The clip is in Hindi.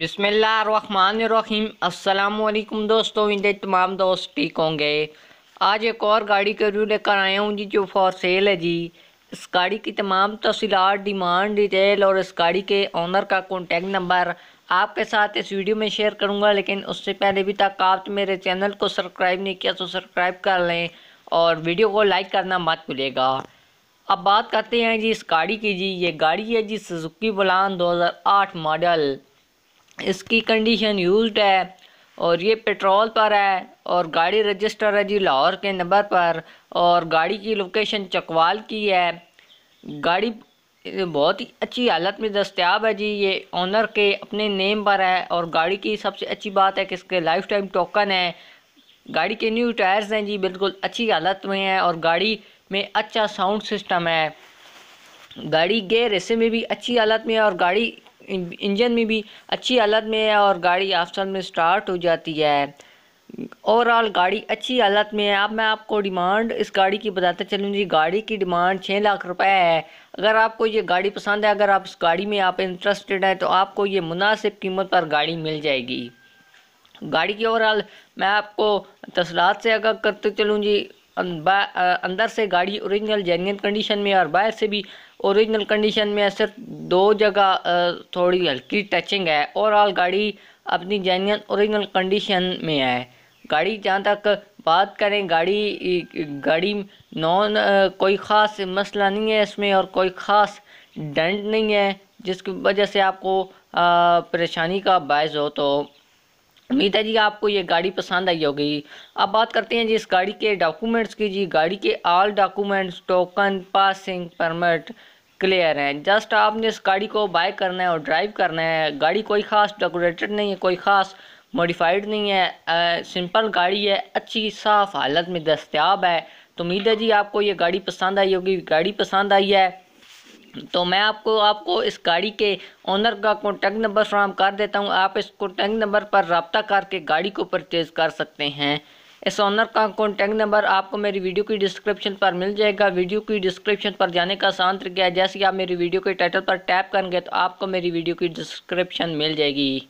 बिसमीम अल्लाम दोस्तों इंडे तमाम दोस्त ठीक होंगे आज एक और गाड़ी का रिव्यू लेकर आया हूँ जी जो फॉर सेल है जी इस गाड़ी की तमाम तफसीत डिमांड डिटेल और इस गाड़ी के ऑनर का कॉन्टैक्ट नंबर आपके साथ इस वीडियो में शेयर करूँगा लेकिन उससे पहले भी तक आप तो मेरे चैनल को सब्सक्राइब नहीं किया तो सब्सक्राइब कर लें और वीडियो को लाइक करना मत भूलेगा अब बात करते हैं जी इस गाड़ी की जी ये गाड़ी है जी सुजुकी बुलान आठ मॉडल इसकी कंडीशन यूज्ड है और ये पेट्रोल पर है और गाड़ी रजिस्टर है जी लाहौर के नंबर पर और गाड़ी की लोकेशन चकवाल की है गाड़ी बहुत ही अच्छी हालत में दस्तियाब है जी ये ऑनर के अपने नेम पर है और गाड़ी की सबसे अच्छी बात है कि इसके लाइफ टाइम टोकन है गाड़ी के न्यू टायर्स हैं जी बिल्कुल अच्छी हालत में है और गाड़ी में अच्छा साउंड सिस्टम है गाड़ी गेयर ऐसे में भी अच्छी हालत में है और गाड़ी इंजन में भी अच्छी हालत में है और गाड़ी ऑप्शन में स्टार्ट हो जाती है ओवरऑल गाड़ी अच्छी हालत में है अब मैं आपको डिमांड इस गाड़ी की बताते चलूँ जी गाड़ी की डिमांड छः लाख रुपए है अगर आपको ये गाड़ी पसंद है अगर आप इस गाड़ी में आप इंटरेस्टेड हैं तो आपको ये मुनासिब कीमत पर गाड़ी मिल जाएगी गाड़ी की ओवरऑल मैं आपको तसलात से अगर करते चलूँ जी अं, अंदर से गाड़ी ओरिजिनल जेन्यन कंडीशन में और बाहर से भी ओरिजिनल कंडीशन में है सिर्फ दो जगह थोड़ी हल्की टचिंग है ओवरऑल गाड़ी अपनी जेन्यन ओरिजिनल कंडीशन में है गाड़ी जहाँ तक बात करें गाड़ी गाड़ी नॉन कोई ख़ास मसला नहीं है इसमें और कोई ख़ास डेंट नहीं है जिसकी वजह से आपको परेशानी का बायस हो तो उम्मीद है जी आपको ये गाड़ी पसंद आई होगी अब बात करते हैं जी इस गाड़ी के डॉक्यूमेंट्स की जी गाड़ी के all documents token passing permit clear हैं जस्ट आपने इस गाड़ी को बाय करना है और ड्राइव करना है गाड़ी कोई ख़ास डेकोरेटेड नहीं है कोई ख़ास मॉडिफाइड नहीं है आ, सिंपल गाड़ी है अच्छी साफ़ हालत में दस्तियाब है तो उम्मीद है जी आपको ये गाड़ी पसंद आई होगी गाड़ी पसंद आई है तो मैं आपको आपको इस गाड़ी के ऑनर का कॉन्टैक्ट नंबर फ्राहम कर देता हूँ आप इस कॉन्टैक्ट नंबर पर रबता करके गाड़ी को परचेज़ कर सकते हैं इस ऑनर का कॉन्टैक्ट नंबर आपको मेरी वीडियो की डिस्क्रिप्शन पर मिल जाएगा वीडियो की डिस्क्रिप्शन पर जाने का आसान तरीका है जैसे कि आप मेरी वीडियो के टाइटल पर टैप करेंगे तो आपको मेरी वीडियो की डिस्क्रिप्शन मिल जाएगी